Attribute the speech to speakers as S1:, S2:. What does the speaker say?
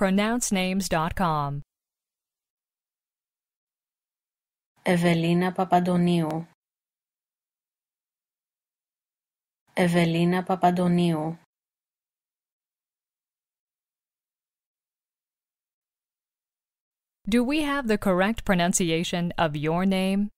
S1: pronouncenames.com. Evelina Papadoniou. Evelina Papadoniou. Do we have the correct pronunciation of your name?